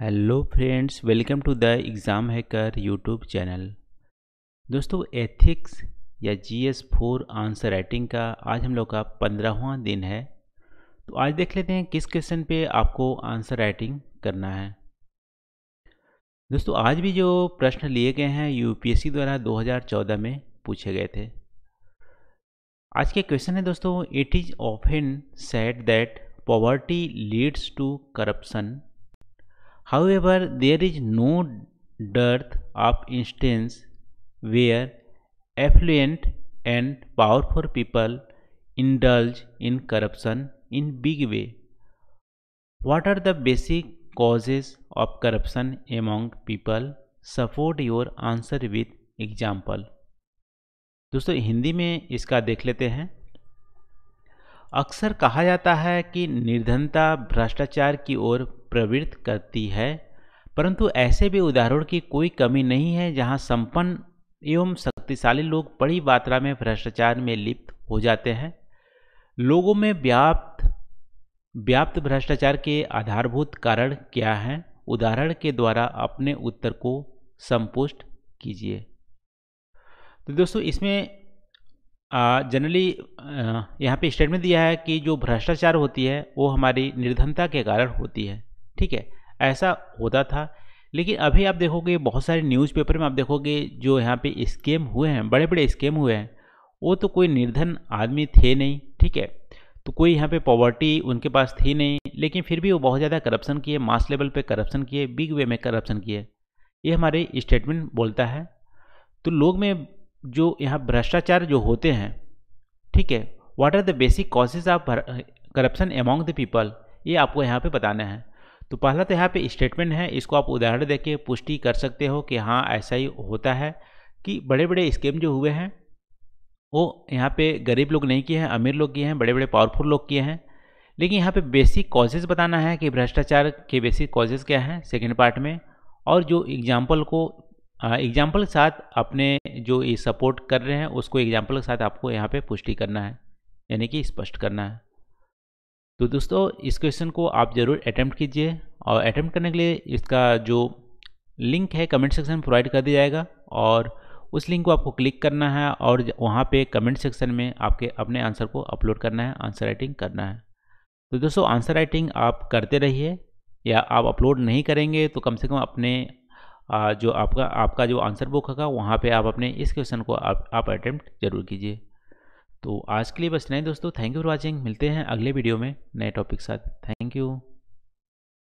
Hello friends welcome to the exam hacker YouTube channel दोस्तों ethics या G S four answer writing का आज हम लोग का पंद्रहवा दिन है तो आज देख लेते हैं किस क्वेश्चन पे आपको आंसर राइटिंग करना है दोस्तों आज भी जो प्रश्न लिए गए हैं यूपीएससी द्वारा 2014 में पूछे गए थे आज के क्वेश्चन है दोस्तों इट इज़ ऑफ said that poverty leads to corruption However, there is no dearth of instances where affluent and powerful people indulge in corruption in big way. What are the basic causes of corruption among people? Support your answer with example. दोस्तों हिंदी में इसका देख लेते हैं अक्सर कहा जाता है कि निर्धनता भ्रष्टाचार की ओर प्रवृत्त करती है परंतु ऐसे भी उदाहरण की कोई कमी नहीं है जहां संपन्न एवं शक्तिशाली लोग बड़ी मात्रा में भ्रष्टाचार में लिप्त हो जाते हैं लोगों में व्याप्त व्याप्त भ्रष्टाचार के आधारभूत कारण क्या हैं उदाहरण के द्वारा अपने उत्तर को संपुष्ट कीजिए तो दोस्तों इसमें जनरली यहाँ पे स्टेटमेंट दिया है कि जो भ्रष्टाचार होती है वो हमारी निर्धनता के कारण होती है ठीक है ऐसा होता था लेकिन अभी आप देखोगे बहुत सारे न्यूज़पेपर में आप देखोगे जो यहाँ पे स्कैम हुए हैं बड़े बड़े स्कैम हुए हैं वो तो कोई निर्धन आदमी थे नहीं ठीक है तो कोई यहाँ पे पॉवर्टी उनके पास थी नहीं लेकिन फिर भी वो बहुत ज़्यादा करप्शन किए मास लेवल पे करप्शन किए बिग वे में करप्शन किए ये हमारे स्टेटमेंट बोलता है तो लोग में जो यहाँ भ्रष्टाचार जो होते हैं ठीक है what are the basic causes of corruption among the people ये आपको यहाँ पे बताना है तो पहला तो यहाँ पे स्टेटमेंट है इसको आप उदाहरण देके पुष्टि कर सकते हो कि हाँ ऐसा ही होता है कि बड़े बड़े स्कीम जो हुए हैं वो यहाँ पे गरीब लोग नहीं किए हैं अमीर लोग किए हैं बड़े बड़े पावरफुल लोग किए हैं लेकिन यहाँ पे बेसिक कॉजेज़ बताना है कि भ्रष्टाचार के बेसिक कॉजेज़ क्या हैं सेकेंड पार्ट में और जो एग्जाम्पल को एग्जाम्पल के साथ अपने जो ये सपोर्ट कर रहे हैं उसको एग्जाम्पल के साथ आपको यहाँ पे पुष्टि करना है यानी कि स्पष्ट करना है तो दोस्तों इस क्वेश्चन को आप ज़रूर अटैम्प्ट कीजिए और अटैम्प्ट करने के लिए इसका जो लिंक है कमेंट सेक्शन में प्रोवाइड कर दिया जाएगा और उस लिंक को आपको क्लिक करना है और वहाँ पे कमेंट सेक्शन में आपके अपने आंसर को अपलोड करना है आंसर राइटिंग करना है तो दोस्तों आंसर राइटिंग आप करते रहिए या आप अपलोड नहीं करेंगे तो कम से कम अपने जो आपका आपका जो आंसर बुक होगा वहाँ पर आप अपने इस क्वेश्चन को आप आप अटैम्प्ट जरूर कीजिए तो आज के लिए बस इतना ही दोस्तों थैंक यू फॉर वॉचिंग मिलते हैं अगले वीडियो में नए टॉपिक साथ थैंक यू